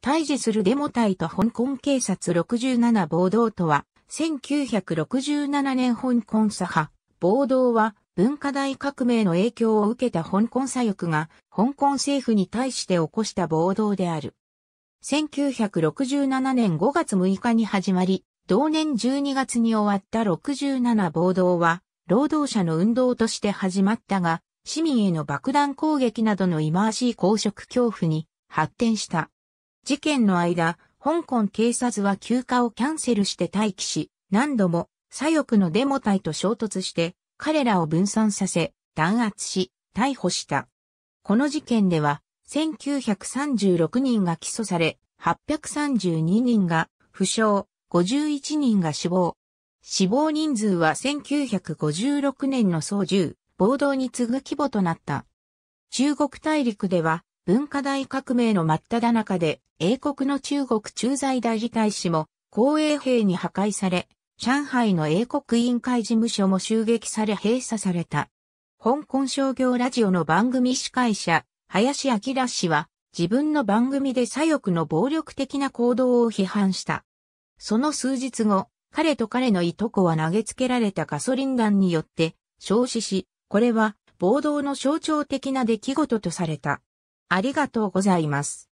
対峙するデモ隊と香港警察67暴動とは、1967年香港左派、暴動は文化大革命の影響を受けた香港左翼が香港政府に対して起こした暴動である。1967年5月6日に始まり、同年12月に終わった67暴動は、労働者の運動として始まったが、市民への爆弾攻撃などの忌まわしい公職恐怖に発展した。事件の間、香港警察は休暇をキャンセルして待機し、何度も左翼のデモ隊と衝突して、彼らを分散させ、弾圧し、逮捕した。この事件では、1936人が起訴され、832人が負傷、51人が死亡。死亡人数は1956年の総縦暴動に次ぐ規模となった。中国大陸では文化大革命の真っ只中で、英国の中国駐在大理大使も、公営兵に破壊され、上海の英国委員会事務所も襲撃され閉鎖された。香港商業ラジオの番組司会者、林明氏は、自分の番組で左翼の暴力的な行動を批判した。その数日後、彼と彼のいとこは投げつけられたガソリン弾によって、焼死し、これは暴動の象徴的な出来事とされた。ありがとうございます。